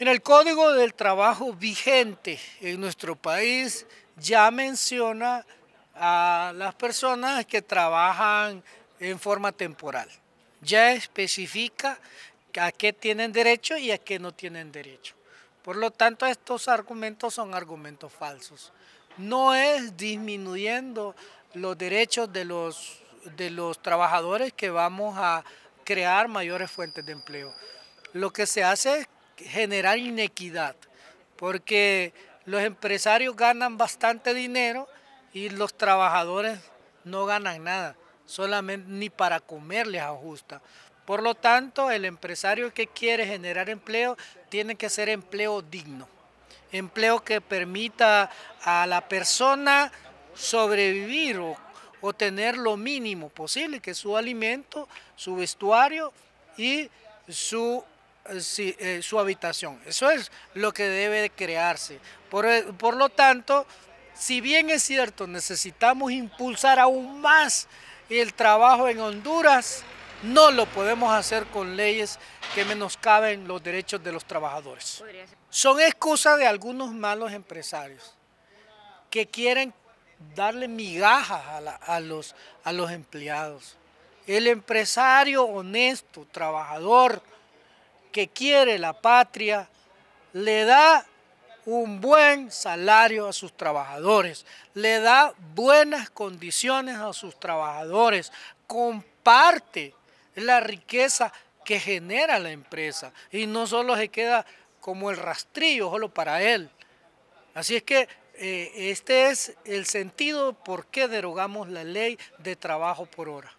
En el Código del Trabajo vigente en nuestro país ya menciona a las personas que trabajan en forma temporal. Ya especifica a qué tienen derecho y a qué no tienen derecho. Por lo tanto, estos argumentos son argumentos falsos. No es disminuyendo los derechos de los, de los trabajadores que vamos a crear mayores fuentes de empleo. Lo que se hace es generar inequidad, porque los empresarios ganan bastante dinero y los trabajadores no ganan nada, solamente ni para comer les ajusta. Por lo tanto, el empresario que quiere generar empleo tiene que ser empleo digno, empleo que permita a la persona sobrevivir o, tener lo mínimo posible, que su alimento, su vestuario y su eh, eh, su habitación. Eso es lo que debe de crearse. Eh, por, lo tanto, si bien es cierto, necesitamos impulsar aún más el trabajo en Honduras, no lo podemos hacer con leyes que menoscaben los derechos de los trabajadores. Son excusas de algunos malos empresarios que quieren darle migajas a, los, a los empleados. El empresario honesto, trabajador, que quiere la patria le da un buen salario a sus trabajadores, le da buenas condiciones a sus trabajadores, comparte la riqueza que genera la empresa y no solo se queda como el rastrillo solo para él. Así es que eh, este es el sentido por qué derogamos la ley de trabajo por hora.